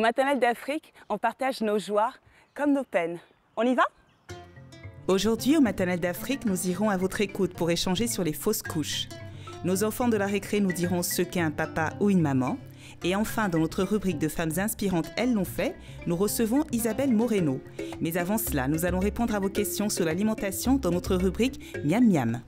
Au d'Afrique, on partage nos joies comme nos peines. On y va Aujourd'hui, au Matanel d'Afrique, nous irons à votre écoute pour échanger sur les fausses couches. Nos enfants de la récré nous diront ce qu'est un papa ou une maman. Et enfin, dans notre rubrique de femmes inspirantes, elles l'ont fait, nous recevons Isabelle Moreno. Mais avant cela, nous allons répondre à vos questions sur l'alimentation dans notre rubrique Miam Miam.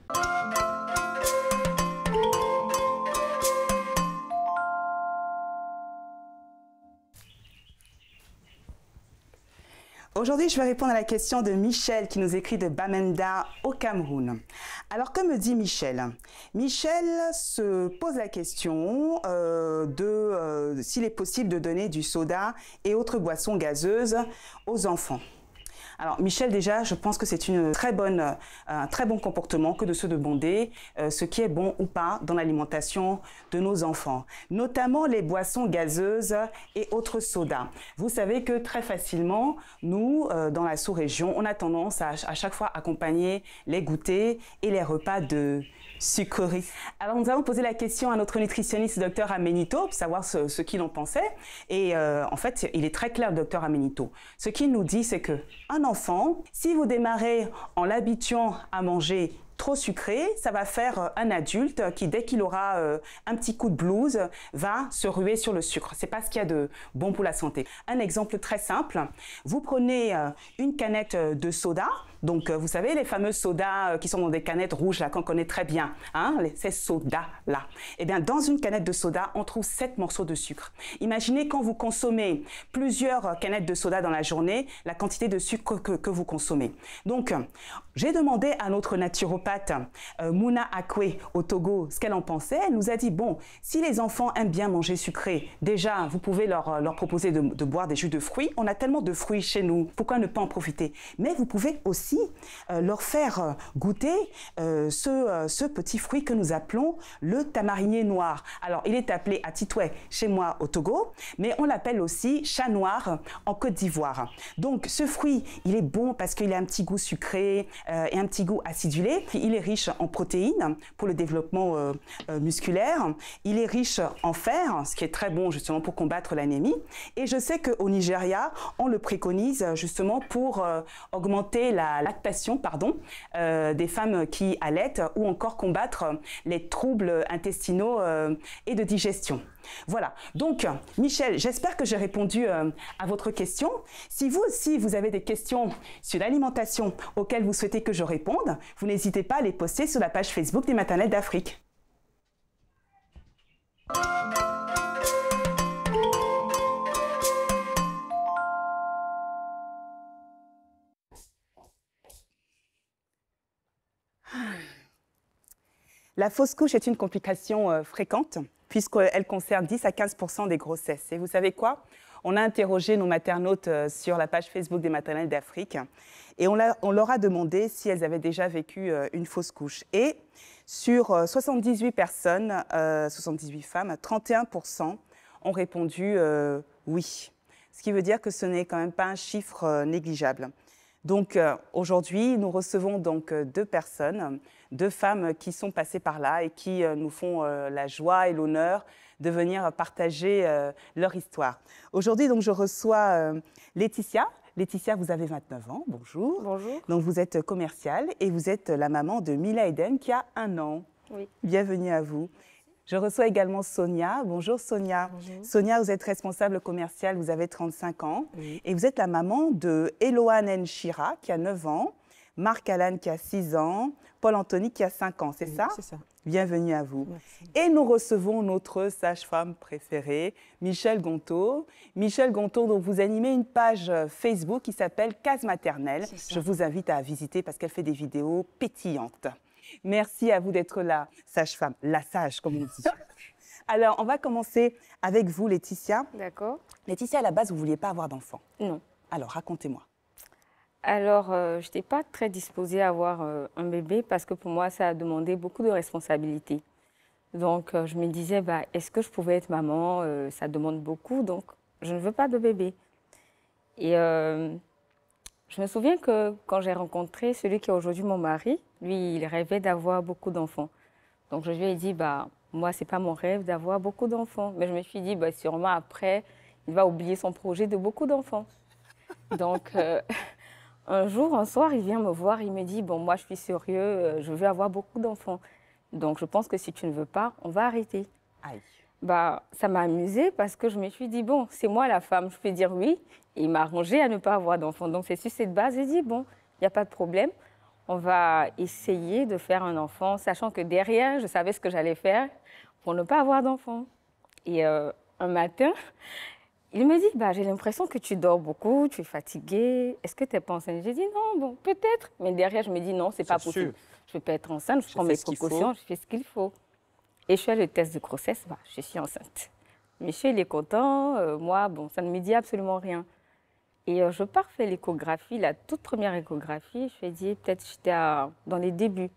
Aujourd'hui, je vais répondre à la question de Michel qui nous écrit de Bamenda au Cameroun. Alors, que me dit Michel Michel se pose la question euh, de euh, s'il est possible de donner du soda et autres boissons gazeuses aux enfants. Alors Michel, déjà, je pense que c'est une très bonne, euh, un très bon comportement que de se demander euh, ce qui est bon ou pas dans l'alimentation de nos enfants, notamment les boissons gazeuses et autres sodas. Vous savez que très facilement, nous, euh, dans la sous-région, on a tendance à, à chaque fois accompagner les goûters et les repas de sucreries. Alors nous avons posé la question à notre nutritionniste docteur Amenito pour savoir ce, qu'il en pensait et euh, en fait il est très clair docteur Amenito. Ce qu'il nous dit c'est que un enfant si vous démarrez en l'habituant à manger trop sucré, ça va faire euh, un adulte qui, dès qu'il aura euh, un petit coup de blouse va se ruer sur le sucre. C'est pas ce qu'il y a de bon pour la santé. Un exemple très simple. Vous prenez une canette de soda, donc, euh, vous savez, les fameux sodas euh, qui sont dans des canettes rouges, là, qu'on connaît très bien, hein, ces sodas-là. Eh bien, dans une canette de soda, on trouve 7 morceaux de sucre. Imaginez quand vous consommez plusieurs euh, canettes de soda dans la journée, la quantité de sucre que, vous consommez. Donc, j'ai demandé à notre naturopathe, muna Mouna Akwe, au Togo, ce qu'elle en pensait. Elle nous a dit, bon, si les enfants aiment bien manger sucré, déjà, vous pouvez leur, leur proposer de boire des jus de fruits. On a tellement de fruits chez nous, pourquoi ne pas en profiter Mais vous pouvez aussi euh, leur faire euh, goûter euh, ce, ce, petit fruit que nous appelons le tamarinier noir. Alors, il est appelé atitoué chez moi au Togo, mais on l'appelle aussi chat noir en Côte d'Ivoire. Donc, ce fruit, il est bon parce qu'il a un petit goût sucré et un petit goût acidulé. Il est riche en protéines pour le développement musculaire. Il est riche en fer, ce qui est très bon justement pour combattre l'anémie. Et je sais qu'au Nigeria, on le préconise justement pour augmenter la lactation pardon, euh, des femmes qui allaitent ou encore combattre les troubles intestinaux euh, et de digestion. Voilà. Donc, Michel, j'espère que j'ai répondu euh, à votre question. Si vous aussi, vous avez des questions sur l'alimentation auxquelles vous souhaitez que je réponde, vous n'hésitez pas à les poster sur la page Facebook des Maternelles d'Afrique. La fausse couche est une complication euh, fréquente puisqu'elle concerne 10 à 15 des grossesses. Et vous savez quoi On a interrogé nos maternautes euh, sur la page Facebook des maternelles d'Afrique et on, leur a demandé si elles avaient déjà vécu euh, une fausse couche. Et sur 78 personnes, 78 femmes, 31 ont répondu oui. Ce qui veut dire que ce n'est quand même pas un chiffre négligeable. Donc euh, aujourd'hui, nous recevons donc euh, deux personnes, deux femmes qui sont passées par là et qui euh, nous font la joie et l'honneur de venir partager leur histoire. Aujourd'hui, donc je reçois Laetitia. Laetitia, vous avez 29 ans, bonjour. Bonjour. Donc vous êtes commerciale et vous êtes la maman de Mila Eden qui a un an. Oui. Bienvenue à vous. Je reçois également Sonia. Bonjour Sonia. Sonia, vous êtes responsable commerciale, vous avez 35 ans et vous êtes la maman de Eloane Nshira qui a 9 ans, Marc Alan qui a 6 ans, Paul Anthony qui a 5 ans, c'est ça C'est ça. Bienvenue à vous. Et nous recevons notre sage-femme préférée, Michel Gontaud. Michel Gontaud, dont vous animez une page Facebook qui s'appelle Case Maternelle. Je vous invite à visiter parce qu'elle fait des vidéos pétillantes. Merci à vous d'être là, sage-femme, la sage, comme on dit. Alors, on va commencer avec vous, Laetitia. D'accord. Laetitia, à la base, vous ne vouliez pas avoir d'enfant. Non. Alors, racontez-moi. Alors, euh, je n'étais pas très disposée à avoir euh, un bébé parce que pour moi, ça a demandé beaucoup de responsabilités. Donc, euh, je me disais, bah, est-ce que je pouvais être maman Ça demande beaucoup, donc je ne veux pas de bébé. Et je me souviens que quand j'ai rencontré celui qui est aujourd'hui mon mari, lui, il rêvait d'avoir beaucoup d'enfants. Donc je lui ai dit, bah, moi, ce n'est pas mon rêve d'avoir beaucoup d'enfants. Mais je me suis dit, bah, sûrement après, il va oublier son projet de beaucoup d'enfants. Donc euh, un jour, un soir, il vient me voir, il me dit, bon, moi, je suis sérieux, euh, je veux avoir beaucoup d'enfants. Donc je pense que si tu ne veux pas, on va arrêter. Aïe bah, ça m'a amusée parce que je me suis dit, bon, c'est moi la femme, je peux dire oui. Et il m'a arrangé à ne pas avoir d'enfant. Donc, c'est sur cette base, j'ai dit, bon, il n'y a pas de problème. On va essayer de faire un enfant, sachant que derrière, je savais ce que j'allais faire pour ne pas avoir d'enfant. Et euh, un matin, il me dit, bah, j'ai l'impression que tu dors beaucoup, tu es fatiguée, est-ce que tu es pas enceinte J'ai dit, non, bon, peut-être. Mais derrière, je me dis, non, c'est pas possible. Je ne peux pas être enceinte, je prends mes précautions, je fais ce qu'il faut. Et je fais le test de grossesse, bah, je suis enceinte. Michel il est content. Euh, moi, bon, ça ne me dit absolument rien. Et euh, je pars faire l'échographie, la toute première échographie. Je fais dit, peut-être j'étais dans les débuts.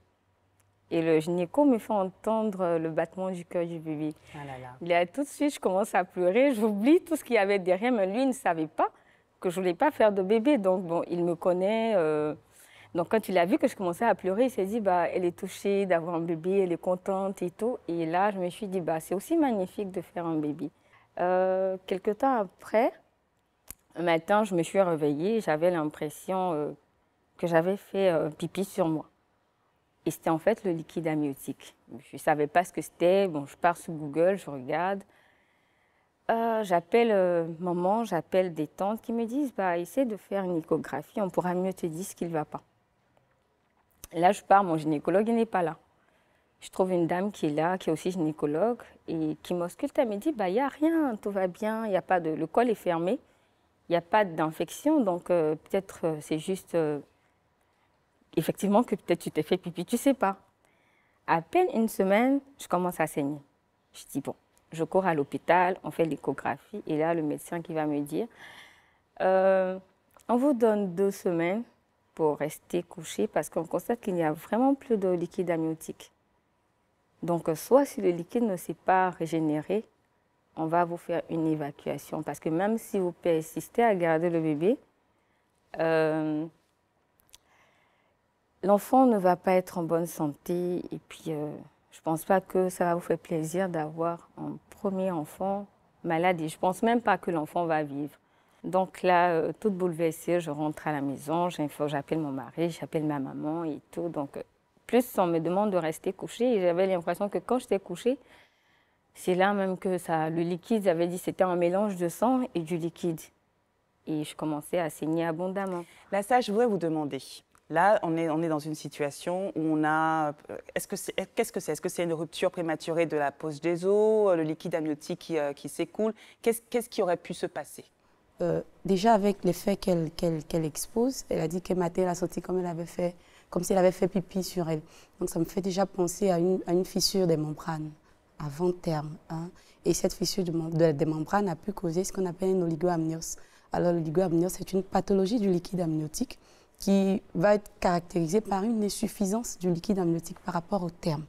Et le gynéco me fait entendre euh, le battement du cœur du bébé. Ah là là. tout de suite, je commence à pleurer. J'oublie tout ce qu'il y avait derrière, mais lui, il ne savait pas que je ne voulais pas faire de bébé. Donc, bon, il me connaît. Donc quand il a vu que je commençais à pleurer, il s'est dit, bah, elle est touchée d'avoir un bébé, elle est contente et tout. Et là, je me suis dit, bah, c'est aussi magnifique de faire un bébé. Euh, quelque temps après, un matin, je me suis réveillée, j'avais l'impression euh, que j'avais fait euh, pipi sur moi. Et c'était en fait le liquide amniotique. Je ne savais pas ce que c'était. Bon, je pars sur Google, je regarde. Euh, j'appelle maman, j'appelle des tantes qui me disent bah, essaie de faire une échographie, on pourra mieux te dire ce qui ne va pas. Là, je pars, mon gynécologue n'est pas là. Je trouve une dame qui est là, qui est aussi gynécologue, et qui m'ausculte. Elle me dit, il bah, n'y a rien, tout va bien, y a pas de... le col est fermé, il n'y a pas d'infection, donc euh, peut-être euh, c'est juste... Euh, effectivement que peut-être tu t'es fait pipi, tu sais pas. À peine une semaine, je commence à saigner. Je dis, bon, je cours à l'hôpital, on fait l'échographie, et là, le médecin qui va me dire, on vous donne deux semaines pour rester couché parce qu'on constate qu'il n'y a vraiment plus de liquide amniotique. Donc, euh, soit si le liquide ne s'est pas régénéré, on va vous faire une évacuation. Parce que même si vous persistez à garder le bébé, euh, l'enfant ne va pas être en bonne santé. Et puis, euh, je ne pense pas que ça va vous faire plaisir d'avoir un premier enfant malade. Et je ne pense même pas que l'enfant va vivre. Donc là, euh, toute bouleversée, je rentre à la maison, j'appelle mon mari, j'appelle ma maman et tout. Donc, euh, plus on me demande de rester couchée, j'avais l'impression que quand j'étais couchée, c'est là même que ça, le liquide, j'avais dit, c'était un mélange de sang et du liquide. Et je commençais à saigner abondamment. Là, ça, je voudrais vous demander. Là, on est, on est dans une situation où on a... Euh, ce que c'est, qu'est-ce que c'est Est-ce que c'est une rupture prématurée de la pose des os, le liquide amniotique qui, qui s'écoule qu'est-ce, qu'est-ce qui aurait pu se passer euh, déjà avec les faits qu'elle expose, elle a dit que Mathé a sorti comme elle avait fait, comme si elle avait fait pipi sur elle. Donc ça me fait déjà penser à une, fissure des membranes avant terme. Hein. Et cette fissure des membranes a pu causer ce qu'on appelle une oligoamniose. Alors l'oligoamniose, c'est une pathologie du liquide amniotique qui va être caractérisée par une insuffisance du liquide amniotique par rapport au terme.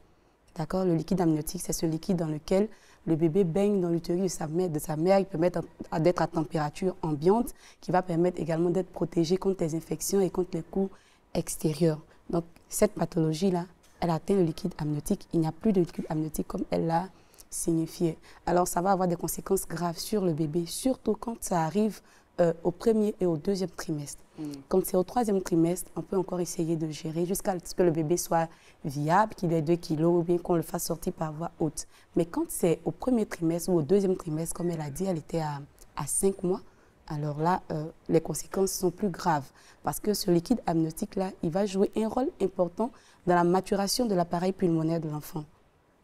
D'accord Le liquide amniotique, c'est ce liquide dans lequel le bébé baigne dans l'utérus de sa mère, Il permet d'être à température ambiante, qui va permettre également d'être protégé contre les infections et contre les coups extérieurs. Donc, cette pathologie-là, elle atteint le liquide amniotique. Il n'y a plus de liquide amniotique comme elle l'a signifié. Alors, ça va avoir des conséquences graves sur le bébé, surtout quand ça arrive euh, au premier et au deuxième trimestre. Quand mm. c'est au troisième trimestre, on peut encore essayer de gérer jusqu'à ce que le bébé soit viable, qu'il ait 2 kilos ou bien qu'on le fasse sortir par voie haute. Mais quand c'est au premier trimestre ou au deuxième trimestre, comme elle a dit, elle était à, 5 mois, alors là, euh, les conséquences sont plus graves parce que ce liquide amniotique-là, il va jouer un rôle important dans la maturation de l'appareil pulmonaire de l'enfant.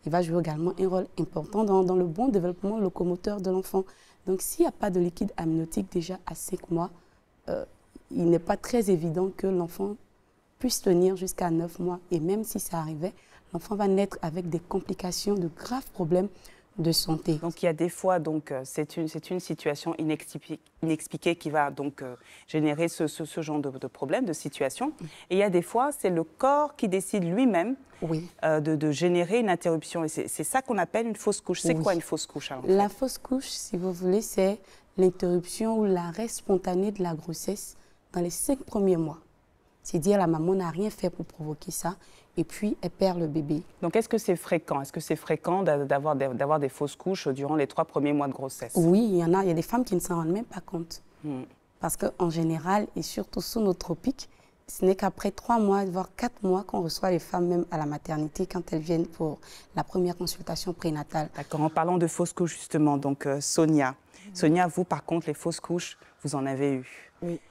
Il va jouer également un rôle important dans, dans le bon développement locomoteur de l'enfant. Donc s'il n'y a pas de liquide amniotique déjà à 5 mois, euh, il n'est pas très évident que l'enfant puisse tenir jusqu'à 9 mois. Et même si ça arrivait, l'enfant va naître avec des complications, de graves problèmes de santé. Donc il y a des fois, euh, c'est une, une situation inexpliquée, qui va donc euh, générer ce, ce, genre de, de, problème, de situation. Et il y a des fois, c'est le corps qui décide lui-même oui. Euh, de, de, générer une interruption. Et c'est ça qu'on appelle une fausse couche. C'est quoi une fausse couche La fausse couche, si vous voulez, c'est l'interruption ou l'arrêt spontané de la grossesse dans les cinq premiers mois. C'est dire la maman n'a rien fait pour provoquer ça et puis elle perd le bébé. Donc est-ce que c'est fréquent Est-ce que c'est fréquent d'avoir des, des, fausses couches durant les trois premiers mois de grossesse Oui, il y en a. Il y a des femmes qui ne s'en rendent même pas compte. Hmm. Parce qu'en général, et surtout sous nos tropiques, ce n'est qu'après trois mois, voire quatre mois, qu'on reçoit les femmes même à la maternité quand elles viennent pour la première consultation prénatale. D'accord. En parlant de fausses couches, justement, donc euh, Sonia. Hmm. Sonia, vous, par contre, les fausses couches, vous en avez eu. Oui.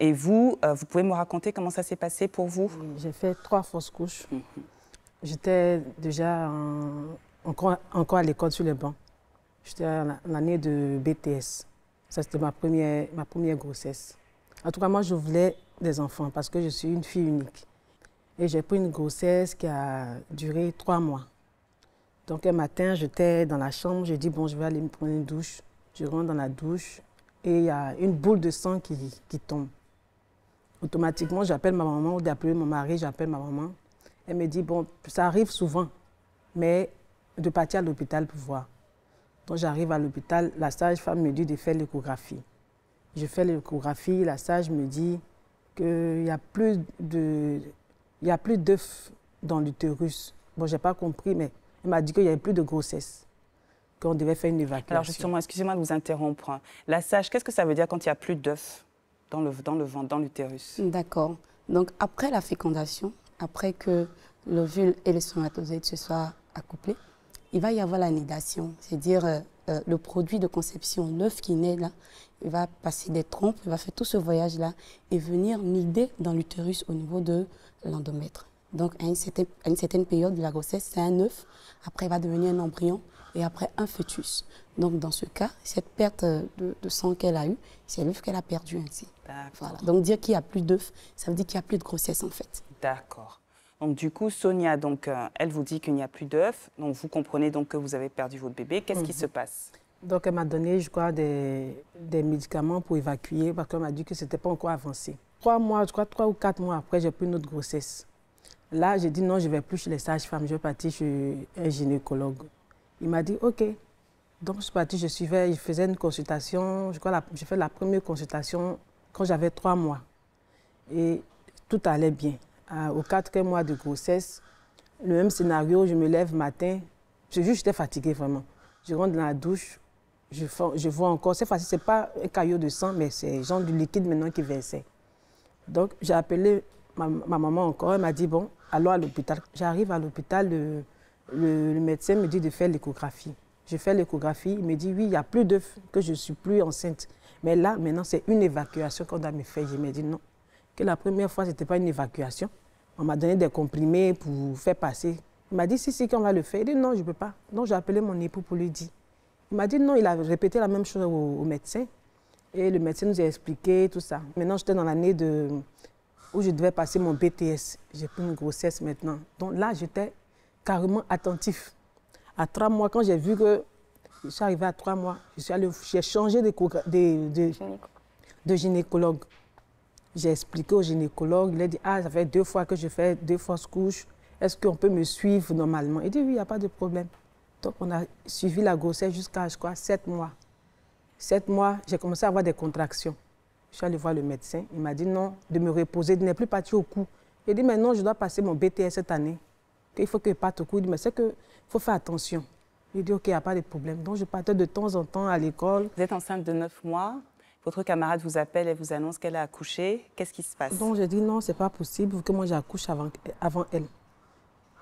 Et vous, euh, vous pouvez me raconter comment ça s'est passé pour vous J'ai fait trois fausses couches. Mhm. J'étais déjà encore, encore, à l'école sur les bancs. J'étais en l'année de BTS. Ça, c'était ma première, ma première grossesse. En tout cas, moi, je voulais des enfants parce que je suis une fille unique. Et j'ai pris une grossesse qui a duré trois mois. Donc, un matin, j'étais dans la chambre, j'ai dit, bon, je vais aller me prendre une douche. Je rentre dans la douche, et il y a une boule de sang qui, qui tombe. Automatiquement, j'appelle ma maman ou d'appeler mon mari, j'appelle ma maman. Elle me dit, bon, ça arrive souvent, mais de partir à l'hôpital pour voir. Donc j'arrive à l'hôpital, la sage-femme me dit de faire l'échographie. Je fais l'échographie, la sage me dit qu'il n'y a plus de, il y a plus d'œufs dans l'utérus. Bon, je n'ai pas compris, mais elle m'a dit qu'il y avait plus de grossesse qu'on devait faire une évacuation. Alors justement, excusez-moi de vous interrompre. Hein. La SAGE, qu'est-ce que ça veut dire quand il n'y a plus d'œufs dans le, dans le ventre, dans l'utérus D'accord. Donc après la fécondation, après que l'ovule et le spermatozoïde se soient accouplés, il va y avoir la nidation. c'est-à-dire euh, euh, le produit de conception, l'œuf qui naît là, il va passer des trompes, il va faire tout ce voyage-là et venir nider dans l'utérus au niveau de l'endomètre. Donc une, certaine, à une certaine période de la grossesse, c'est un œuf, après il va devenir un embryon, et après un fœtus. Donc, dans ce cas, cette perte de, sang qu'elle a eue, c'est l'œuf qu'elle a perdu ainsi. Voilà. Donc, dire qu'il n'y a plus d'œuf, ça veut dire qu'il n'y a plus de grossesse en fait. D'accord. Donc, du coup, Sonia, donc, euh, elle vous dit qu'il n'y a plus d'œufs. Donc, vous comprenez donc que vous avez perdu votre bébé. Qu'est-ce qui mhm. se passe Donc, elle m'a donné, je crois, des, médicaments pour évacuer parce qu'elle m'a dit que ce n'était pas encore avancé. Trois mois, je crois, trois ou quatre mois après, j'ai pris une autre grossesse. Là, j'ai dit non, je ne vais plus chez les sages-femmes, je vais partir chez un gynécologue. Il m'a dit, OK. Donc, je suis partie, je suivais, je faisais une consultation. Je crois j'ai fait la première consultation quand j'avais trois mois. Et tout allait bien. Ah, au quatrième mois de grossesse, le même scénario, je me lève matin. Je juste, j'étais fatiguée vraiment. Je rentre dans la douche, je, vois encore. C'est facile, c'est pas un caillot de sang, mais c'est genre du liquide maintenant qui versait. Donc, j'ai appelé ma, maman encore. Elle m'a dit, bon, allons à l'hôpital. J'arrive à l'hôpital, le, médecin me dit de faire l'échographie. Je fais l'échographie, il me dit oui, il y a plus d'œufs, que je ne suis plus enceinte. Mais là, maintenant, c'est une évacuation qu'on a me faire. Je me dis non, que la première fois, ce n'était pas une évacuation. On m'a donné des comprimés pour faire passer. Il m'a dit si, si, qu'on va le faire. Il dit non, je ne peux pas. Donc, j'ai appelé mon époux pour lui dire. Il m'a dit non, il a répété la même chose au, au médecin. Et le médecin nous a expliqué tout ça. Maintenant, j'étais dans l'année de, où je devais passer mon BTS. J'ai pris une grossesse maintenant. Donc là, j'étais carrément attentif. À trois mois, quand j'ai vu que je suis arrivée à trois mois, j'ai changé de, de gynécologue. J'ai expliqué au gynécologue, il a dit, ah, ça fait deux fois que je fais deux fausses couches, est-ce qu'on peut me suivre normalement Il dit, oui, il n'y a pas de problème. Donc, on a suivi la grossesse jusqu'à, je crois, sept mois. Sept mois, j'ai commencé à avoir des contractions. Je suis allée voir le médecin. Il m'a dit non, de me reposer, de ne plus partir au cou. Il dit, Maintenant, je dois passer mon BTS cette année. Il faut que parte au Il dit, mais c'est qu'il faut faire attention. Il dit OK, il n'y a pas de problème. Donc, je partais de temps en temps à l'école. Vous êtes enceinte de 9 mois. Votre camarade vous appelle et vous annonce qu'elle a accouché. Qu'est-ce qui se passe Donc, j'ai dit, non, c'est pas possible, que moi, j'accouche avant, avant elle.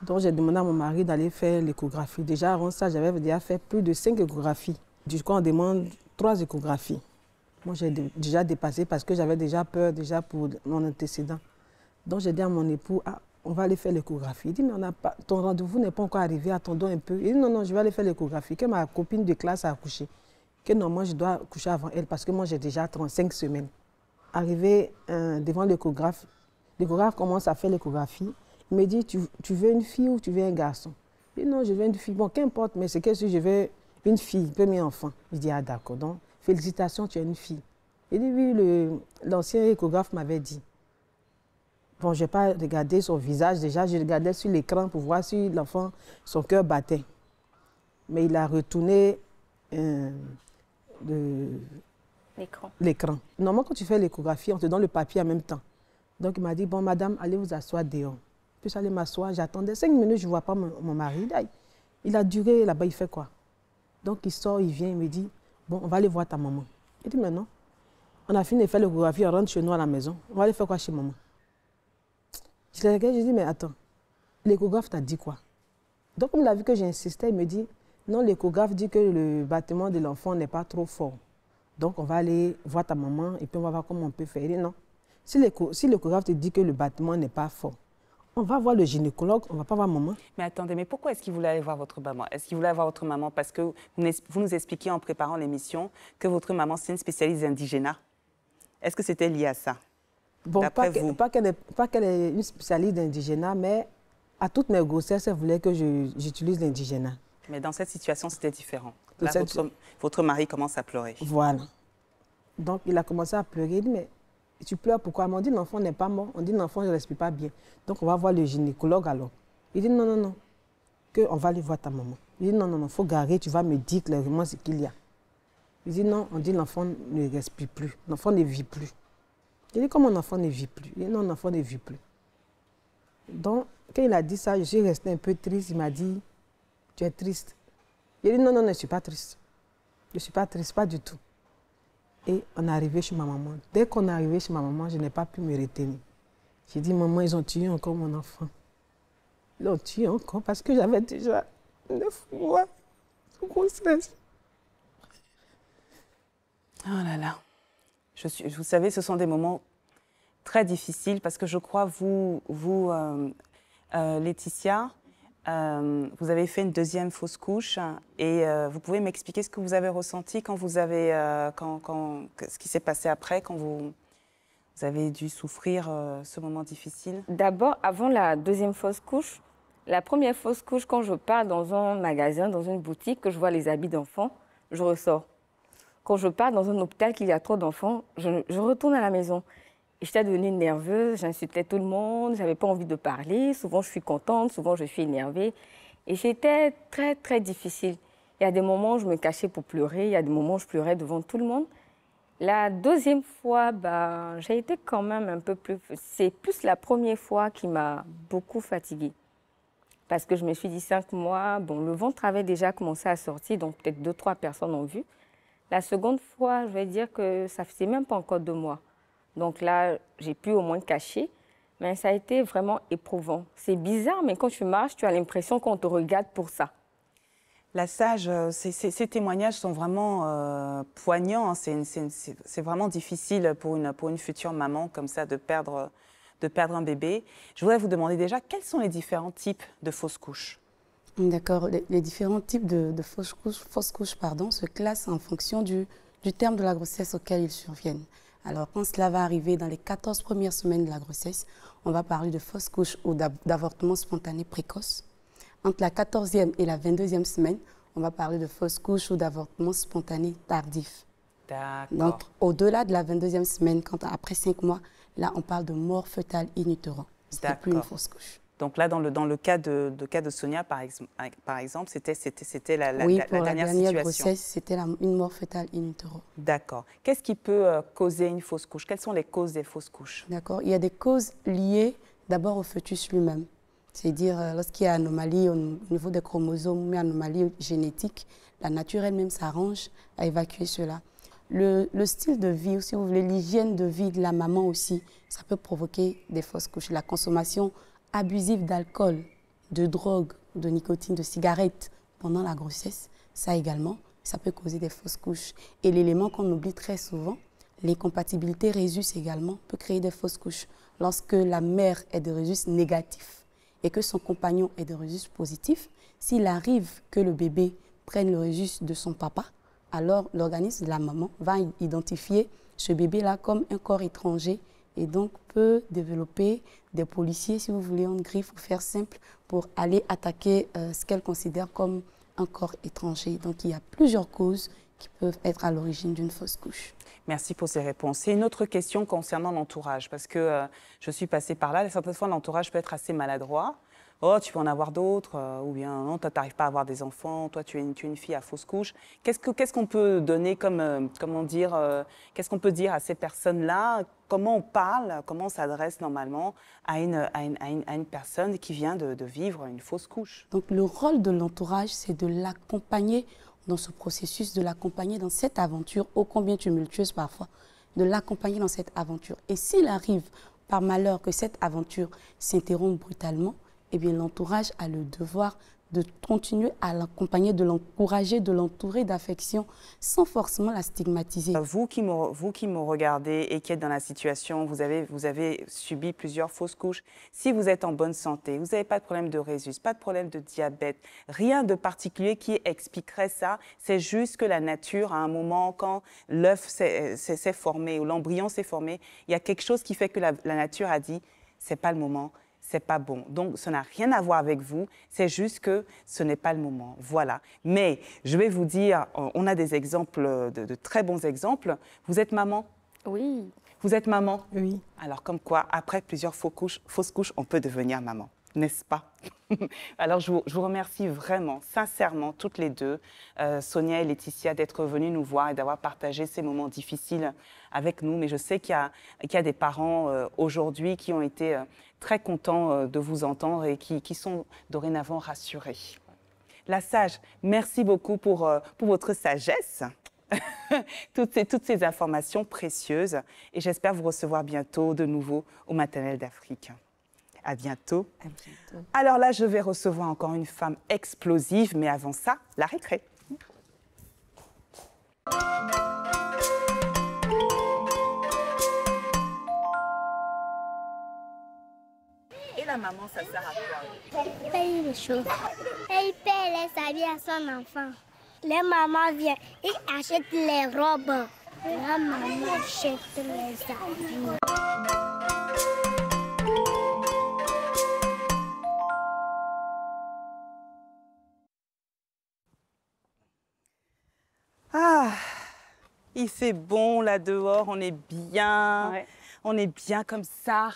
Donc, j'ai demandé à mon mari d'aller faire l'échographie. Déjà, avant ça, j'avais déjà fait plus de 5 échographies. Du coup, on demande 3 échographies. Moi, j'ai déjà dépassé parce que j'avais déjà peur déjà pour mon antécédent. Donc, j'ai dit à mon époux, ah, on va aller faire l'échographie. Il dit, non, on a pas, ton rendez-vous n'est pas encore arrivé, attendons un peu. Il dit, non, non, je vais aller faire l'échographie, que ma copine de classe a accouché. Que non, moi, je dois coucher avant elle parce que moi, j'ai déjà 35 semaines. Arrivé euh, devant l'échographe, l'échographe commence à faire l'échographie. Il me dit, tu, tu, veux une fille ou tu veux un garçon Il dit, non, je veux une fille. Bon, qu'importe, mais c'est que si je veux une fille, premier enfant. Il dit, ah d'accord, donc félicitations, tu as une fille. Il dit, oui, l'ancien échographe m'avait dit. Bon, je n'ai pas regardé son visage déjà, je regardais sur l'écran pour voir si l'enfant, son cœur battait. Mais il a retourné euh, l'écran. Normalement, quand tu fais l'échographie, on te donne le papier en même temps. Donc, il m'a dit, bon, madame, allez vous asseoir dehors. Puis, j'allais m'asseoir, j'attendais cinq minutes, je ne vois pas mon, mari. il a duré là-bas, il fait quoi Donc, il sort, il vient, il me dit, bon, on va aller voir ta maman. Il dit, mais non, on a fini de faire l'échographie, on rentre chez nous à la maison. On va aller faire quoi chez maman je l'ai regardé, dit, mais attends, l'échographe t'a dit quoi Donc, comme il a vu que j'insistais, il me dit, non, l'échographe dit que le battement de l'enfant n'est pas trop fort. Donc, on va aller voir ta maman et puis on va voir comment on peut faire. non. Si l'échographe te dit que le battement n'est pas fort, on va voir le gynécologue, on ne va pas voir maman. Mais attendez, mais pourquoi est-ce qu'il voulait aller voir votre maman Est-ce qu'il voulait voir votre maman parce que vous nous expliquiez en préparant l'émission que votre maman, c'est une spécialiste d'indigénat Est-ce que c'était lié à ça Bon, pas qu'elle est, une spécialiste d'indigénat, mais à toutes mes grossesses, elle voulait que j'utilise l'indigénat. Mais dans cette situation, c'était différent. Là, votre, mari commence à pleurer. Voilà. Donc, il a commencé à pleurer. Il dit, mais tu pleures pourquoi On dit, l'enfant n'est pas mort. On dit, l'enfant ne respire pas bien. Donc, on va voir le gynécologue alors. Il dit, non, non, non, que on va aller voir ta maman. Il dit, non, non, non, il faut garer, tu vas me dire clairement ce qu'il y a. Il dit, non, on dit, l'enfant ne respire plus, l'enfant ne vit plus. J'ai dit, comme mon enfant ne vit plus. dit non, mon enfant ne vit plus. Donc, quand il a dit ça, je suis resté un peu triste. Il m'a dit, tu es triste. J'ai dit, non, non, je ne suis pas triste. Je ne suis pas triste, pas du tout. Et on est arrivé chez ma maman. Dès qu'on est arrivé chez ma maman, je n'ai pas pu me retenir. J'ai dit, maman, ils ont tué encore mon enfant. Ils l'ont tué encore parce que j'avais déjà neuf mois de grossesse. Oh là là. Je suis, vous savez, ce sont des moments très difficile parce que je crois, vous, vous euh, euh, Laetitia, euh, vous avez fait une deuxième fausse couche et vous pouvez m'expliquer ce que vous avez ressenti quand vous avez, quand, quand, ce qui s'est passé après, quand vous, vous avez dû souffrir ce moment difficile. D'abord, avant la deuxième fausse couche, la première fausse couche, quand je pars dans un magasin, dans une boutique, que je vois les habits d'enfants, je ressors. Quand je pars dans un hôpital qu'il y a trop d'enfants, je retourne à la maison. J'étais devenue nerveuse, j'insultais tout le monde, j'avais pas envie de parler. Souvent, je suis contente, souvent, je suis énervée. Et c'était très, très difficile. Il y a des moments où je me cachais pour pleurer, il y a des moments où je pleurais devant tout le monde. La deuxième fois, bah, j'ai été quand même un peu plus. C'est plus la première fois qui m'a beaucoup fatiguée. Parce que je me suis dit, cinq mois, bon, le ventre avait déjà commencé à sortir, donc peut-être deux, trois personnes ont vu. La seconde fois, je vais dire que ça faisait même pas encore deux mois. Donc là, j'ai pu au moins cacher. Mais ça a été vraiment éprouvant. C'est bizarre, mais quand tu marches, tu as l'impression qu'on te regarde pour ça. La sage, euh, ces, témoignages sont vraiment euh, poignants. Hein. C'est vraiment difficile pour une, future maman comme ça de perdre, un bébé. Je voudrais vous demander déjà quels sont les différents types de fausses couches. D'accord. Les, différents types de, fausses couches, se classent en fonction du terme de la grossesse auquel ils surviennent. Alors, quand cela va arriver dans les 14 premières semaines de la grossesse, on va parler de fausse couche ou d'avortement spontané précoce. Entre la 14e et la 22e semaine, on va parler de fausse couche ou d'avortement spontané tardif. Donc, au-delà de la 22e semaine, quand après 5 mois, là, on parle de mort fœtale in utero. C'est plus une fausse couche. Donc là, dans le, dans le cas, de, de cas de Sonia, par, ex, par exemple, c'était la, la, oui, la, la, dernière, grossesse, c'était une mort fœtale in utero. D'accord. Qu'est-ce qui peut euh, causer une fausse couche Quelles sont les causes des fausses couches D'accord. Il y a des causes liées d'abord au fœtus lui-même. C'est-à-dire, euh, lorsqu'il y a anomalie au, niveau des chromosomes, mais anomalie génétique, la nature elle-même s'arrange à évacuer cela. Le, le, style de vie, ou si vous voulez, l'hygiène de vie de la maman aussi, ça peut provoquer des fausses couches. La consommation abusif d'alcool, de drogue, de nicotine, de cigarettes pendant la grossesse, ça également, ça peut causer des fausses couches. Et l'élément qu'on oublie très souvent, l'incompatibilité compatibilités résus également peut créer des fausses couches. Lorsque la mère est de résus négatif et que son compagnon est de résus positif, s'il arrive que le bébé prenne le résus de son papa, alors l'organisme de la maman va identifier ce bébé-là comme un corps étranger et donc peut développer des policiers, si vous voulez, en griffe, ou faire simple, pour aller attaquer euh, ce qu'elle considère comme un corps étranger. Donc il y a plusieurs causes qui peuvent être à l'origine d'une fausse couche. Merci pour ces réponses. Et une autre question concernant l'entourage, parce que euh, je suis passée par là, certaines fois l'entourage peut être assez maladroit oh, tu peux en avoir d'autres, euh, ou bien non, toi, tu n'arrives pas à avoir des enfants, toi, tu es une, fille à fausse couche. Qu'est-ce qu'on peut donner comme, euh, comment dire, euh, qu'est-ce qu'on peut dire à ces personnes-là Comment on parle, comment on s'adresse normalement à une, personne qui vient de, vivre une fausse couche Donc, le rôle de l'entourage, c'est de l'accompagner dans ce processus, de l'accompagner dans cette aventure, ô combien tumultueuse parfois, de l'accompagner dans cette aventure. Et s'il arrive par malheur que cette aventure s'interrompt brutalement, eh bien l'entourage a le devoir de continuer à l'accompagner, de l'encourager, de l'entourer d'affection sans forcément la stigmatiser. Euh, vous qui me, vous qui me regardez et qui êtes dans la situation, vous avez, vous avez subi plusieurs fausses couches. Si vous êtes en bonne santé, vous n'avez pas de problème de résus, pas de problème de diabète, rien de particulier qui expliquerait ça. C'est juste que la nature, à un moment, quand l'œuf s'est formé ou l'embryon s'est formé, il y a quelque chose qui fait que la, la nature a dit, c'est pas le moment c'est pas bon. Donc, ça n'a rien à voir avec vous, c'est juste que ce n'est pas le moment. Voilà. Mais je vais vous dire, euh, on a des exemples, euh, de, très bons exemples. Vous êtes maman Oui. Vous êtes maman Oui. Alors, comme quoi, après plusieurs fausses couches, fausses couches on peut devenir maman n'est-ce pas Alors je vous, remercie vraiment, sincèrement, toutes les deux, euh, Sonia et Laetitia, d'être venues nous voir et d'avoir partagé ces moments difficiles avec nous. Mais je sais qu'il y, a des parents euh, aujourd'hui qui ont été euh, très contents de vous entendre et qui, sont dorénavant rassurés. La sage, merci beaucoup pour, votre sagesse. toutes, ces, toutes, ces, informations précieuses et j'espère vous recevoir bientôt de nouveau au Maternel d'Afrique. À bientôt. Alors là, je vais recevoir encore une femme explosive, mais avant ça, la récré. Et la maman, ça sert à quoi Elle paye les choses. Elle paye les habits à son enfant. Les mamans viennent et achètent les robes. La maman achète les habits. il fait bon là dehors, on est bien. On est bien comme ça.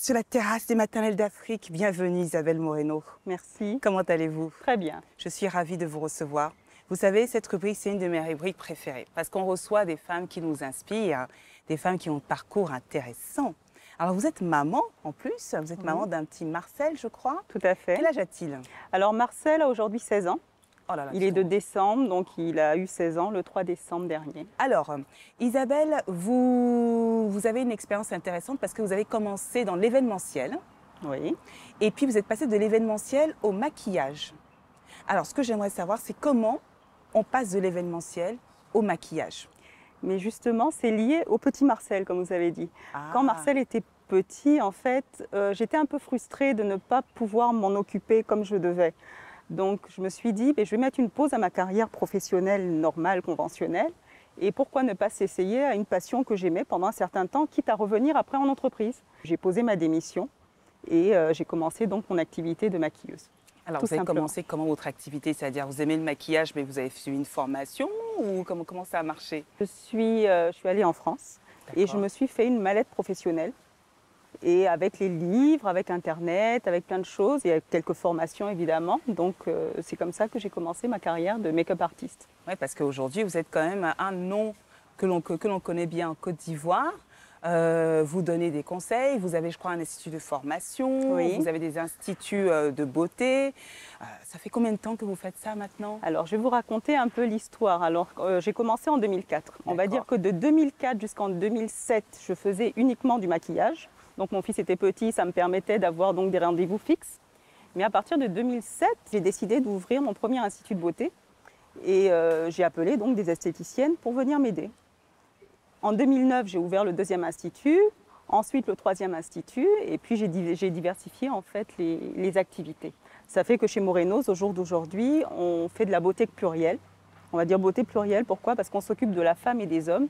Sur la terrasse des Maternelles d'Afrique, bienvenue Isabelle Moreno. Merci. Comment allez-vous Très bien. Je suis ravie de vous recevoir. Vous savez, cette rubrique, c'est une de mes rubriques préférées parce qu'on reçoit des femmes qui nous inspirent, des femmes qui ont un parcours intéressant. Alors, vous êtes maman en plus, vous êtes maman d'un petit Marcel, je crois. Tout à fait. Quel âge a-t-il Alors, Marcel a aujourd'hui 16 ans. Oh il est de décembre, donc il a eu 16 ans le 3 décembre dernier. Alors, Isabelle, vous, avez une expérience intéressante parce que vous avez commencé dans l'événementiel. Oui. Et puis vous êtes passée de l'événementiel au maquillage. Alors, ce que j'aimerais savoir, c'est comment on passe de l'événementiel au maquillage. Mais justement, c'est lié au petit Marcel, comme vous avez dit. Ah. Quand Marcel était petit, en fait, euh, j'étais un peu frustrée de ne pas pouvoir m'en occuper comme je devais. Donc je me suis dit, ben, je vais mettre une pause à ma carrière professionnelle normale, conventionnelle. Et pourquoi ne pas s'essayer à une passion que j'aimais pendant un certain temps, quitte à revenir après en entreprise J'ai posé ma démission et euh, j'ai commencé donc mon activité de maquilleuse. Alors vous avez commencé comment votre activité C'est-à-dire vous aimez le maquillage mais vous avez suivi une formation ou comment, ça a marché je suis, euh, je suis allée en France et je me suis fait une mallette professionnelle et avec les livres, avec Internet, avec plein de choses, et avec quelques formations évidemment. Donc euh, c'est comme ça que j'ai commencé ma carrière de make-up artiste. Oui, parce qu'aujourd'hui, vous êtes quand même un nom que l'on que, l'on connaît bien en Côte d'Ivoire. Euh, vous donnez des conseils, vous avez, je crois, un institut de formation, vous avez des instituts euh, de beauté. ça fait combien de temps que vous faites ça maintenant Alors, je vais vous raconter un peu l'histoire. Alors, j'ai commencé en 2004. On va dire que de 2004 jusqu'en 2007, je faisais uniquement du maquillage. Donc mon fils était petit, ça me permettait d'avoir donc des rendez-vous fixes. Mais à partir de 2007, j'ai décidé d'ouvrir mon premier institut de beauté et euh, j'ai appelé donc des esthéticiennes pour venir m'aider. En 2009, j'ai ouvert le deuxième institut, ensuite le troisième institut et puis j'ai diversifié en fait les, activités. Ça fait que chez Morenos, au jour d'aujourd'hui, on fait de la beauté plurielle. On va dire beauté plurielle, pourquoi Parce qu'on s'occupe de la femme et des hommes,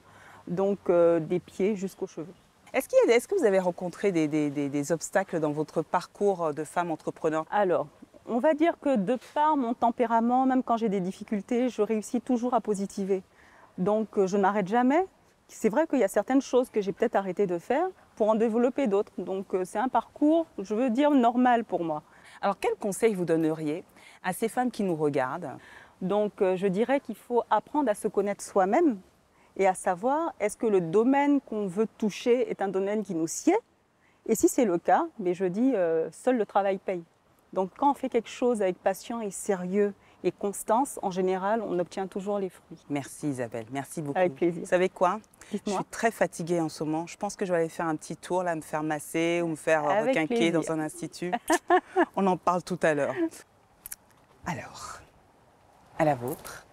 donc euh, des pieds jusqu'aux cheveux. Est-ce que vous avez rencontré des, obstacles dans votre parcours euh, de femme entrepreneur Alors, on va dire que de par mon tempérament, même quand j'ai des difficultés, je réussis toujours à positiver. Donc euh, je n'arrête jamais. C'est vrai qu'il y a certaines choses que j'ai peut-être arrêté de faire pour en développer d'autres. Donc euh, c'est un parcours, je veux dire, normal pour moi. Alors quel conseil vous donneriez à ces femmes qui nous regardent Donc je dirais qu'il faut apprendre à se connaître soi-même et à savoir est-ce que le domaine qu'on veut toucher est un domaine qui nous sied Et si c'est le cas, mais ben, je dis euh, seul le travail paye. Donc quand on fait quelque chose avec patience et sérieux et constance, en général, on obtient toujours les fruits. Merci Isabelle, merci beaucoup. Avec plaisir. Vous savez quoi Je suis très fatiguée en ce moment. Je pense que je vais aller faire un petit tour, là, me faire masser ou me faire euh, requinquer dans un institut. on en parle tout à l'heure. Alors, à la vôtre.